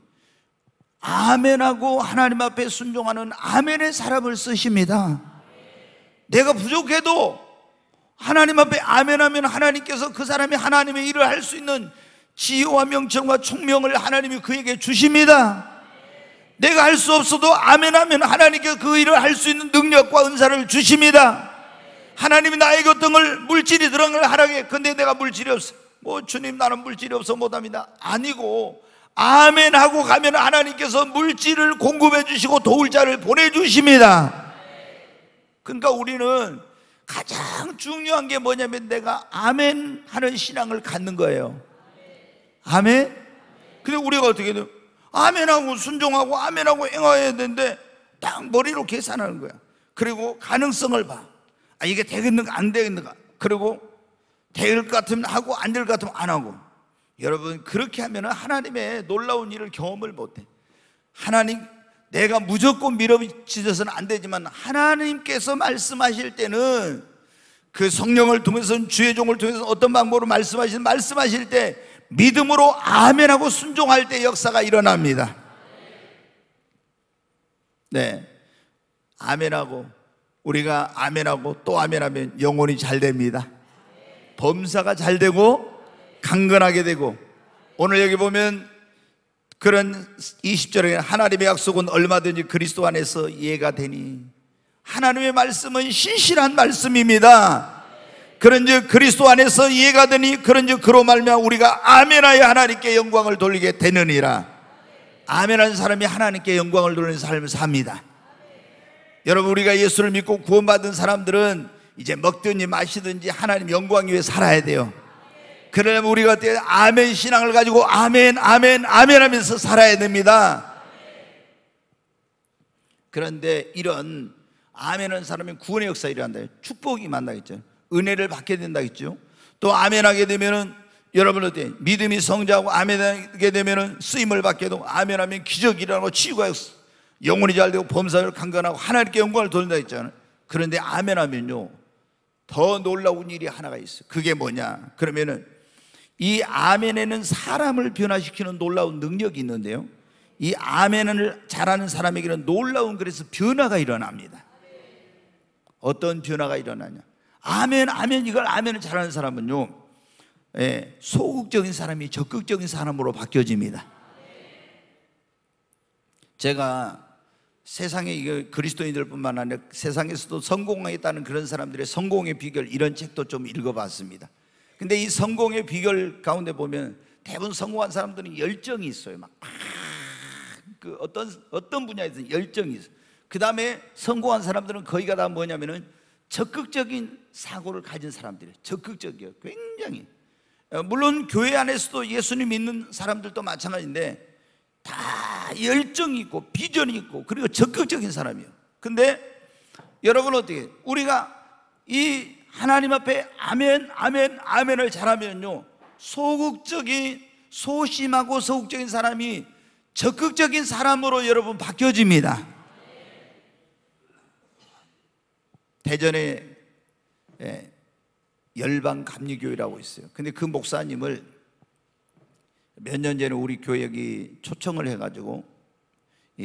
아멘하고 하나님 앞에 순종하는 아멘의 사람을 쓰십니다. 내가 부족해도 하나님 앞에 아멘하면 하나님께서 그 사람이 하나님의 일을 할 수 있는 지혜와 명청과 총명을 하나님이 그에게 주십니다. 내가 할 수 없어도 아멘하면 하나님께 그 일을 할 수 있는 능력과 은사를 주십니다. 하나님이 나에게 어떤 걸 물질이 들어간 걸 하라게. 근데 내가 물질이 없어. 뭐 주님 나는 물질이 없어 못합니다. 아니고 아멘 하고 가면 하나님께서 물질을 공급해 주시고 도울 자를 보내 주십니다. 그러니까 우리는 가장 중요한 게 뭐냐면 내가 아멘 하는 신앙을 갖는 거예요. 아멘? 근데 우리가 어떻게 돼요? 아멘하고 순종하고 아멘하고 행해야 되는데 딱 머리로 계산하는 거야. 그리고 가능성을 봐. 아, 이게 되겠는가 안 되겠는가. 그리고 될 것 같으면 하고 안 될 것 같으면 안 하고. 여러분 그렇게 하면 하나님의 놀라운 일을 경험을 못해. 하나님 내가 무조건 밀어붙여서는 안 되지만 하나님께서 말씀하실 때는 그 성령을 통해서 주의 종을 통해서 어떤 방법으로 말씀하시는 말씀하실 때 믿음으로 아멘하고 순종할 때 역사가 일어납니다. 네. 아멘하고 우리가 아멘하고 또 아멘하면 영혼이 잘 됩니다. 범사가 잘 되고 강건하게 되고 오늘 여기 보면 그런 20절에 하나님의 약속은 얼마든지 그리스도 안에서 이해가 되니 하나님의 말씀은 신실한 말씀입니다. 그런즉 그리스도 안에서 이해가 되니 그런즉 그로 말미 우리가 아멘하여 하나님께 영광을 돌리게 되느니라. 아멘하는 사람이 하나님께 영광을 돌리는 삶을 삽니다. 여러분 우리가 예수를 믿고 구원받은 사람들은 이제 먹든지 마시든지 하나님 영광 위에 살아야 돼요. 그러려면 우리가 어떻게 아멘 신앙을 가지고 아멘 아멘 아멘 하면서 살아야 됩니다. 그런데 이런 아멘은 사람의 구원의 역사 일어난다. 축복이 만나겠죠. 은혜를 받게 된다 했죠. 또 아멘하게 되면은 여러분 한테 믿음이 성장하고 아멘하게 되면은 쓰임을 받게 되고 아멘하면 기적이 일어나고 치유가 영혼이 잘 되고 범사를 강건하고 하나님께 영광을 돌린다 했잖아요. 그런데 아멘하면요. 더 놀라운 일이 하나가 있어. 요 그게 뭐냐? 그러면은 이 아멘에는 사람을 변화시키는 놀라운 능력이 있는데요. 이 아멘을 잘하는 사람에게는 놀라운 그래서 변화가 일어납니다. 어떤 변화가 일어나냐? 아멘, 아멘, 이걸 아멘을 잘하는 사람은요, 예, 소극적인 사람이 적극적인 사람으로 바뀌어집니다. 제가 세상에 그리스도인들뿐만 아니라 세상에서도 성공하다는 그런 사람들의 성공의 비결 이런 책도 좀 읽어봤습니다. 근데 이 성공의 비결 가운데 보면 대부분 성공한 사람들은 열정이 있어요. 막, 막그 어떤 어떤 분야에서 열정이 있어요. 그 다음에 성공한 사람들은 거의가 다 뭐냐면은 적극적인 사고를 가진 사람들이 적극적이에요. 굉장히. 어, 물론 교회 안에서도 예수님 믿는 사람들도 마찬가지인데 다 열정이 있고 비전이 있고 그리고 적극적인 사람이에요. 근데 여러분 어떻게 우리가 이 하나님 앞에 아멘, 아멘, 아멘을 잘하면요. 소극적인 소심하고 소극적인 사람이 적극적인 사람으로 여러분 바뀌어집니다. 대전에 예, 열방 감리교회라고 있어요. 근데 그 목사님을 몇 년 전에 우리 교회 여 초청을 해가지고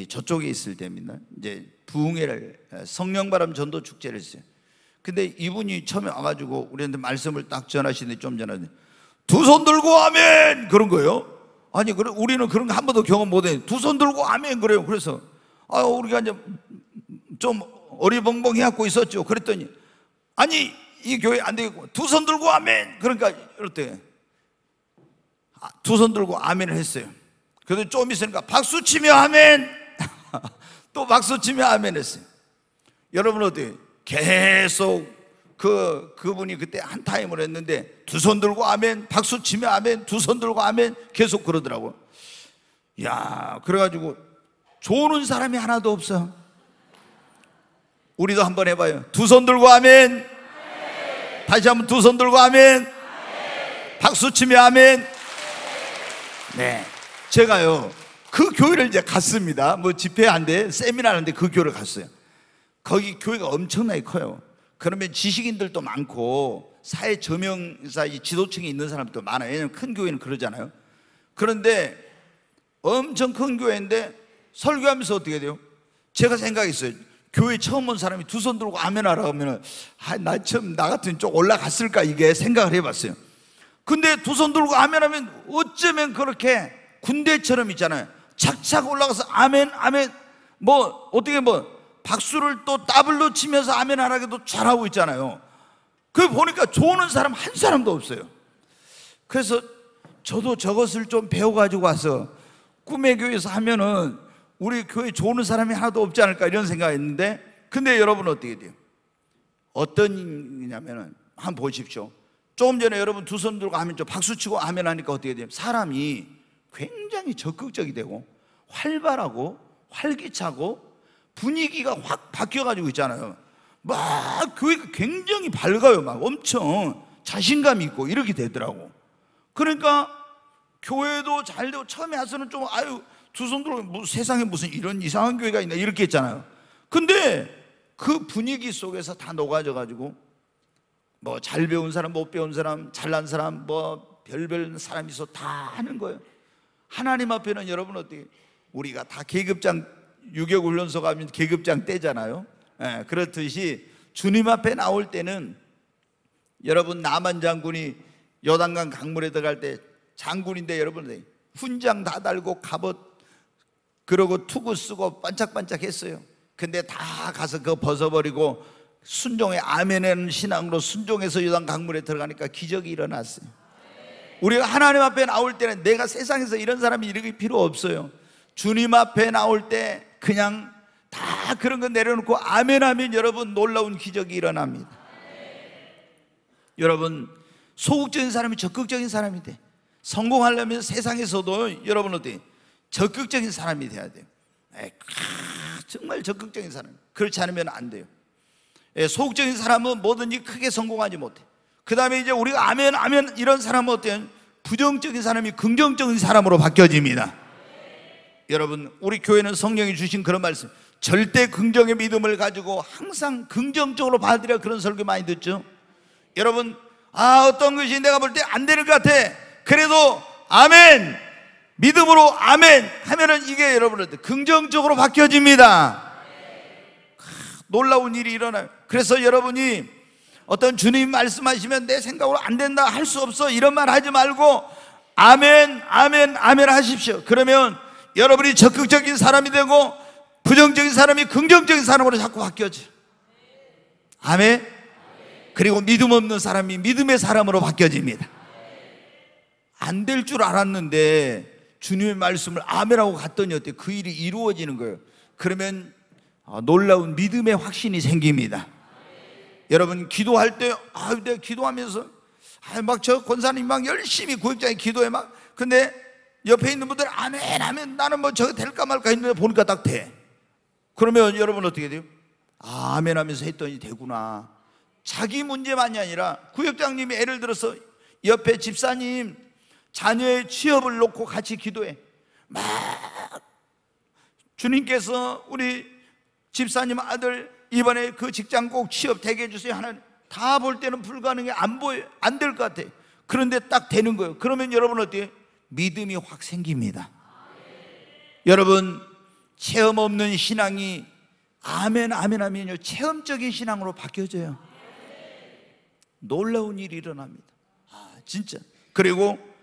저쪽에 있을 때입니다. 이제 부흥회를 예, 성령바람 전도 축제를 했어요. 근데 이분이 처음에 와가지고 우리한테 말씀을 딱 전하시는데 좀 전에 두 손 들고 아멘 그런 거예요. 아니 그래 우리는 그런 거 한 번도 경험 못해. 두 손 들고 아멘 그래요. 그래서 아 우리가 이제 좀 어리벙벙 해갖고 있었죠. 그랬더니, 아니, 이 교회 안 되겠고, 두 손 들고 아멘! 그러니까, 이럴 때, 아, 두손 들고 아멘을 했어요. 그래도 좀 있으니까 박수 치며 아멘! 또 박수 치며 아멘 했어요. 여러분 어때 계속 그, 그분이 그때 한 타임을 했는데 두 손 들고 아멘, 박수 치며 아멘, 두 손 들고 아멘 계속 그러더라고요. 야, 그래가지고 좋은 사람이 하나도 없어. 우리도 한 번 해봐요. 두 손 들고 아멘. 다시 한 번 두 손 들고 아멘. 박수 치며 아멘. 네. 제가요, 그 교회를 이제 갔습니다. 뭐 집회 안돼 세미나 하는데 그 교회를 갔어요. 거기 교회가 엄청나게 커요. 그러면 지식인들도 많고, 사회 저명사 이 지도층에 있는 사람도 많아요. 왜냐면 큰 교회는 그러잖아요. 그런데 엄청 큰 교회인데 설교하면서 어떻게 돼요? 제가 생각했어요. 교회 처음 온 사람이 두 손 들고 아멘 하라 고 하면은 아, 나 처음 나 같은 쪽 올라갔을까 이게 생각을 해봤어요. 근데 두 손 들고 아멘 하면 어쩌면 그렇게 군대처럼 있잖아요. 착착 올라가서 아멘 아멘 뭐 어떻게 뭐 박수를 또 더블로 치면서 아멘 하라기도 잘하고 있잖아요. 그 보니까 좋은 사람 한 사람도 없어요. 그래서 저도 저것을 좀 배워가지고 와서 꿈의 교회에서 하면은 우리 교회 좋은 사람이 하나도 없지 않을까 이런 생각했는데 근데 여러분 어떻게 돼요? 어떤이냐면은한 보십시오. 조금 전에 여러분 두 손 들고 하면 좀 박수 치고 하면 하니까 어떻게 돼요? 사람이 굉장히 적극적이 되고 활발하고 활기차고 분위기가 확 바뀌어가지고 있잖아요. 막 교회가 굉장히 밝아요. 막 엄청 자신감 있고 이렇게 되더라고. 그러니까 교회도 잘 되고 처음에 와서는 좀 아유 두손 들고 뭐 세상에 무슨 이런 이상한 교회가 있나 이렇게 했잖아요. 근데 그 분위기 속에서 다 녹아져 가지고 뭐 잘 배운 사람 못 배운 사람 잘난 사람 뭐 별별 사람이 있어 다 하는 거예요. 하나님 앞에는 여러분 어떻게 우리가 다 계급장 유격 훈련소 가면 계급장 떼잖아요. 예, 그렇듯이 주님 앞에 나올 때는 여러분 남한 장군이 여당강 강물에 들어갈 때 장군인데 여러분 훈장 다 달고 갑옷 그러고 투구 쓰고 반짝반짝했어요. 근데 다 가서 그거 벗어버리고 순종의 아멘의 신앙으로 순종해서 요단 강물에 들어가니까 기적이 일어났어요. 우리가 하나님 앞에 나올 때는 내가 세상에서 이런 사람이 이렇게 필요 없어요. 주님 앞에 나올 때 그냥 다 그런 거 내려놓고 아멘하면 여러분 놀라운 기적이 일어납니다. 여러분 소극적인 사람이 적극적인 사람이 돼. 성공하려면 세상에서도 여러분 어때? 적극적인 사람이 돼야 돼요. 에이, 정말 적극적인 사람. 그렇지 않으면 안 돼요. 에 소극적인 사람은 뭐든지 크게 성공하지 못해. 그 다음에 이제 우리가 아멘, 아멘 이런 사람은 어때요? 부정적인 사람이 긍정적인 사람으로 바뀌어집니다. 여러분, 우리 교회는 성령이 주신 그런 말씀. 절대 긍정의 믿음을 가지고 항상 긍정적으로 받으려 그런 설교 많이 듣죠. 여러분, 아, 어떤 것이 내가 볼 때안 되는 것 같아. 그래도 아멘! 믿음으로 아멘 하면은 이게 여러분한테 긍정적으로 바뀌어집니다. 놀라운 일이 일어나요. 그래서 여러분이 어떤 주님 말씀하시면 내 생각으로 안 된다, 할 수 없어 이런 말 하지 말고 아멘, 아멘, 아멘 하십시오. 그러면 여러분이 적극적인 사람이 되고 부정적인 사람이 긍정적인 사람으로 자꾸 바뀌어져. 아멘. 그리고 믿음 없는 사람이 믿음의 사람으로 바뀌어집니다. 안 될 줄 알았는데 주님의 말씀을 아멘하고 갔더니 어때? 그 일이 이루어지는 거예요. 그러면 아, 놀라운 믿음의 확신이 생깁니다. 여러분 기도할 때 아, 내가 기도하면서 아, 막저 권사님 막 열심히 구역장에 기도해 막 근데 옆에 있는 분들 아멘 하면 나는 뭐 저거 될까 말까 했는데 보니까 딱 돼. 그러면 여러분 어떻게 돼요? 아, 멘 하면서 했더니 되구나. 자기 문제만이 아니라 구역장님이 예를 들어서 옆에 집사님 자녀의 취업을 놓고 같이 기도해. 막 주님께서 우리 집사님 아들 이번에 그 직장 꼭 취업 되게 해주세요. 하나다볼 때는 불가능해 안 보여 안 될 것 같아. 그런데 딱 되는 거예요. 그러면 여러분 어때요? 믿음이 확 생깁니다. 여러분 체험 없는 신앙이 아멘 아멘 아멘요 체험적인 신앙으로 바뀌어져요. 놀라운 일이 일어납니다. 아 진짜 그리고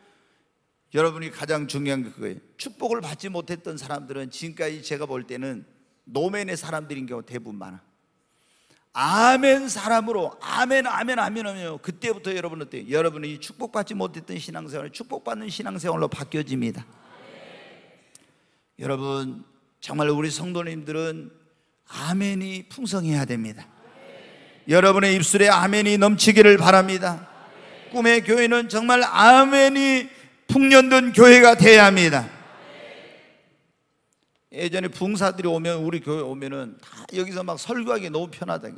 여러분이 가장 중요한 게 그거예요. 축복을 받지 못했던 사람들은 지금까지 제가 볼 때는 노맨의 사람들인 경우 대부분 많아. 아멘 사람으로 아멘 아멘 아멘 하면 그때부터 여러분 어때 여러분이 축복받지 못했던 신앙생활이 축복받는 신앙생활로 바뀌어집니다. 여러분 정말 우리 성도님들은 아멘이 풍성해야 됩니다. 여러분의 입술에 아멘이 넘치기를 바랍니다. 꿈의 교회는 정말 아멘이 풍년된 교회가 돼야 합니다. 예전에 붕사들이 오면 우리 교회 오면은 다 여기서 막 설교하기 너무 편하다.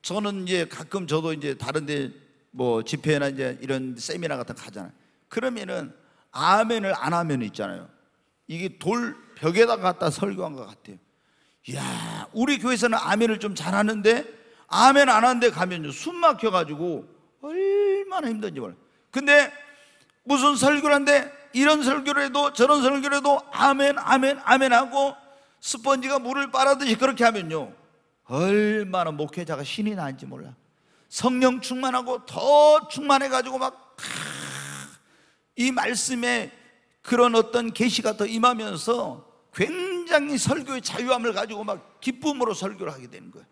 저는 이제 가끔 저도 이제 다른데 뭐 집회나 이제 이런 세미나 같은 거 가잖아요. 그러면은 아멘을 안 하면 있잖아요. 이게 돌 벽에다 갖다 설교한 것 같아요. 야 우리 교회에서는 아멘을 좀 잘하는데 아멘 안 하는데 가면 숨 막혀가지고 얼마나 힘든지 몰라. 근데 무슨 설교를한데 이런 설교를 해도 저런 설교를 해도 아멘, 아멘, 아멘 하고 스펀지가 물을 빨아듯이 그렇게 하면요. 얼마나 목회자가 신이 나는지 몰라. 성령 충만하고 더 충만해가지고 막 이 말씀에 그런 어떤 계시가 더 임하면서 굉장히 설교의 자유함을 가지고 막 기쁨으로 설교를 하게 되는 거예요.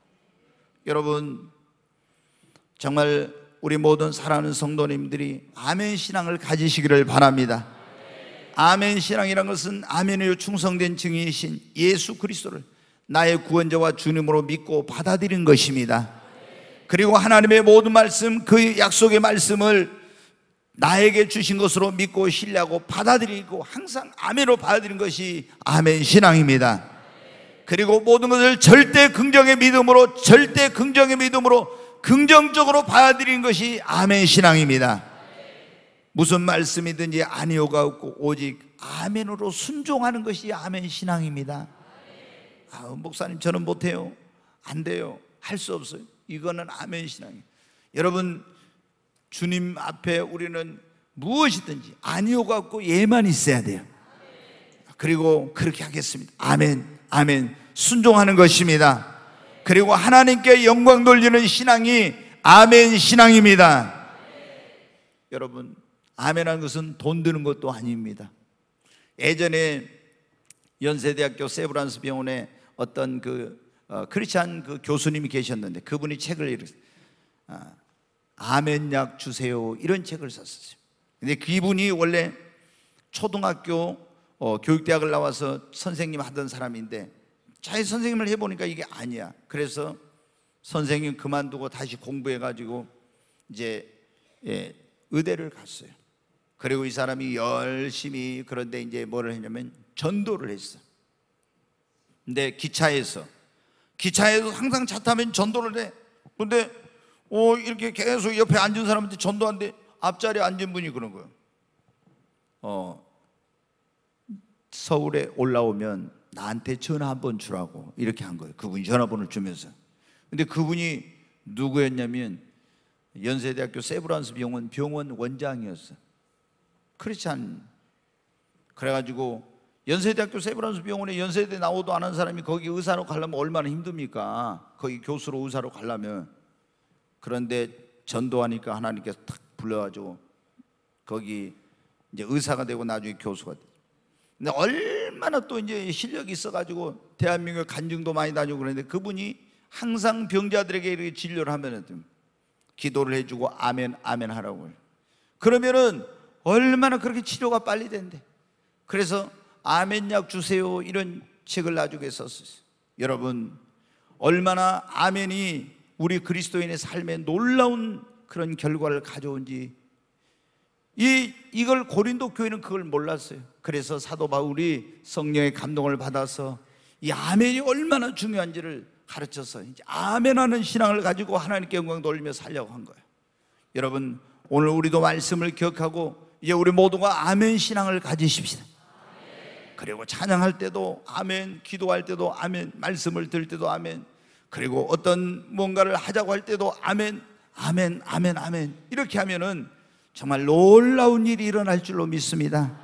여러분 정말 우리 모든 사랑하는 성도님들이 아멘 신앙을 가지시기를 바랍니다. 아멘 신앙이란 것은 아멘으 충성된 증인이신 예수 그리스도를 나의 구원자와 주님으로 믿고 받아들인 것입니다. 그리고 하나님의 모든 말씀, 그 약속의 말씀을 나에게 주신 것으로 믿고 신뢰하고 받아들이고 항상 아멘으로 받아들인 것이 아멘 신앙입니다. 그리고 모든 것을 절대 긍정의 믿음으로 절대 긍정의 믿음으로 긍정적으로 받아들인 것이 아멘 신앙입니다. 무슨 말씀이든지 아니오가 없고 오직 아멘으로 순종하는 것이 아멘 신앙입니다. 아, 음 목사님 저는 못해요. 안 돼요. 할 수 없어요. 이거는 아멘 신앙이에요. 여러분 주님 앞에 우리는 무엇이든지 아니오가 없고 예만 있어야 돼요. 그리고 그렇게 하겠습니다. 아멘, 아멘. 순종하는 것입니다. 그리고 하나님께 영광 돌리는 신앙이 아멘 신앙입니다. 여러분, 아멘한 것은 돈 드는 것도 아닙니다. 예전에 연세대학교 세브란스 병원에 어떤 그 어, 크리스찬 그 교수님이 계셨는데 그분이 책을 읽었어요. 아, 아멘약 주세요 이런 책을 썼어요. 근데 그분이 원래 초등학교 어, 교육대학을 나와서 선생님 하던 사람인데 자기 선생님을 해보니까 이게 아니야. 그래서 선생님 그만두고 다시 공부해가지고 이제 예, 의대를 갔어요. 그리고 이 사람이 열심히 그런데 이제 뭐를 했냐면 전도를 했어. 근데 기차에서 기차에서 항상 차 타면 전도를 해. 근데 오 어, 이렇게 계속 옆에 앉은 사람한테 전도한데 앞자리에 앉은 분이 그런 거예요. 어 서울에 올라오면 나한테 전화 한 번 주라고 이렇게 한 거예요. 그분이 전화번호를 주면서. 근데 그분이 누구였냐면 연세대학교 세브란스 병원 병원 원장이었어. 크리스찬. 그래가지고 연세대학교 세브란스 병원에 연세대 나오도 안 한 사람이 거기 의사로 가려면 얼마나 힘듭니까? 거기 교수로 의사로 가려면. 그런데 전도하니까 하나님께서 탁 불러가지고 거기 이제 의사가 되고 나중에 교수가 돼. 근데 얼마나 또 이제 실력이 있어가지고 대한민국 간증도 많이 다니고 그러는데 그분이 항상 병자들에게 이렇게 진료를 하면은 기도를 해주고 아멘 아멘 하라고 그러면은 얼마나 그렇게 치료가 빨리 된대. 그래서 아멘약 주세요 이런 책을 나중에 썼어요. 여러분 얼마나 아멘이 우리 그리스도인의 삶에 놀라운 그런 결과를 가져온지 이, 이걸 고린도 교회는 그걸 몰랐어요. 그래서 사도 바울이 성령의 감동을 받아서 이 아멘이 얼마나 중요한지를 가르쳐서 이제 아멘하는 신앙을 가지고 하나님께 영광 돌리며 살려고 한 거예요. 여러분, 오늘 우리도 말씀을 기억하고 이제 우리 모두가 아멘 신앙을 가지십시다. 그리고 찬양할 때도 아멘, 기도할 때도 아멘, 말씀을 들 때도 아멘, 그리고 어떤 뭔가를 하자고 할 때도 아멘, 아멘, 아멘, 아멘. 이렇게 하면은 정말 놀라운 일이 일어날 줄로 믿습니다.